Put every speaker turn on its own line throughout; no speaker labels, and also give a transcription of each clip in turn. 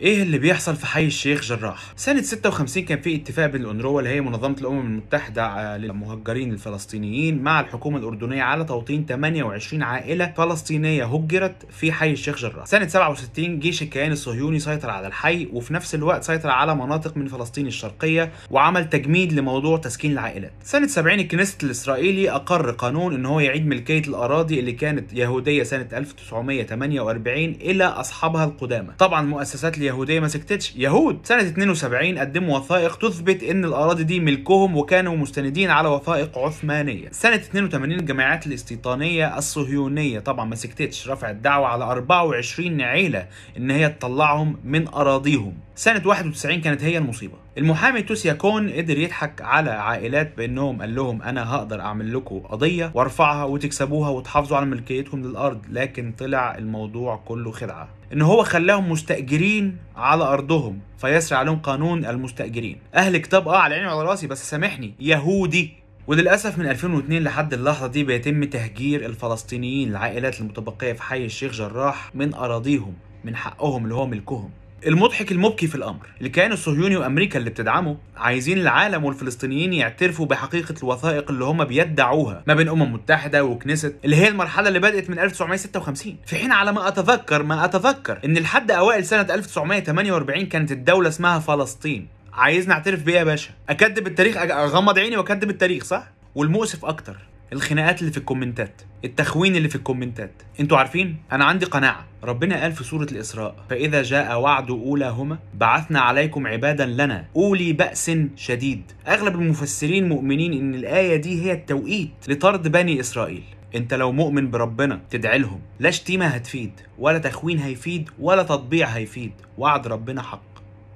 ايه اللي بيحصل في حي الشيخ جراح سنه 56 كان في اتفاق بين الانروا اللي هي منظمه الامم المتحده آه، للمهجرين الفلسطينيين مع الحكومه الاردنيه على توطين 28 عائله فلسطينيه هجرت في حي الشيخ جراح سنه 67 جيش الكيان الصهيوني سيطر على الحي وفي نفس الوقت سيطر على مناطق من فلسطين الشرقيه وعمل تجميد لموضوع تسكين العائلات سنه 70 الكنيست الاسرائيلي اقر قانون ان هو يعيد ملكيه الاراضي اللي كانت يهوديه سنه 1948 الى اصحابها القدامى طبعا مؤسسات اليهوديه ما سكتتش يهود سنه 72 قدموا وثائق تثبت ان الاراضي دي ملكهم وكانوا مستندين على وثائق عثمانيه سنه 82 الجماعات الاستيطانيه الصهيونيه طبعا ما سكتتش رفعت دعوه على 24 عيله ان هي تطلعهم من اراضيهم سنة 91 كانت هي المصيبة المحامي توسيا كون قدر يضحك على عائلات بانهم قال لهم انا هقدر اعمل لكم قضية وارفعها وتكسبوها وتحافظوا على ملكيتكم للارض لكن طلع الموضوع كله خدعة ان هو خلاهم مستأجرين على ارضهم فيسرع عليهم قانون المستأجرين اهل كتاب اه على عيني وعلى راسي بس سامحني يهودي وللأسف من 2002 لحد اللحظة دي بيتم تهجير الفلسطينيين العائلات المتبقية في حي الشيخ جراح من أراضيهم من حقهم اللي هو ملكهم المضحك المبكي في الامر الكيان الصهيوني وامريكا اللي بتدعمه عايزين العالم والفلسطينيين يعترفوا بحقيقه الوثائق اللي هم بيدعوها ما بين امم متحده وكنيست اللي هي المرحله اللي بدات من 1956 في حين على ما اتذكر ما اتذكر ان لحد اوائل سنه 1948 كانت الدوله اسمها فلسطين عايز نعترف بيه يا باشا اكدب التاريخ اغمض عيني واكدب التاريخ صح والمؤسف اكتر الخناقات اللي في الكومنتات التخوين اللي في الكومنتات انتوا عارفين انا عندي قناعه ربنا قال في سوره الاسراء فاذا جاء وعد اولاهما بعثنا عليكم عبادا لنا اولي باس شديد اغلب المفسرين مؤمنين ان الايه دي هي التوقيت لطرد بني اسرائيل انت لو مؤمن بربنا تدعي لهم لا شتيمه هتفيد ولا تخوين هيفيد ولا تطبيع هيفيد وعد ربنا حق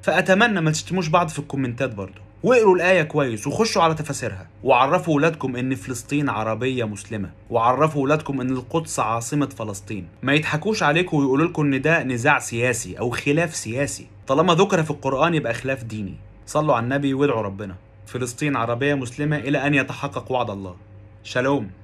فاتمنى ما تشتموش بعض في الكومنتات برضه واقروا الآية كويس وخشوا على تفاسيرها وعرفوا ولادكم إن فلسطين عربية مسلمة وعرفوا ولادكم إن القدس عاصمة فلسطين ما يضحكوش عليكم ويقولوا لكم إن ده نزاع سياسي أو خلاف سياسي طالما ذكر في القرآن يبقى خلاف ديني صلوا على النبي وادعوا ربنا فلسطين عربية مسلمة إلى أن يتحقق وعد الله شالوم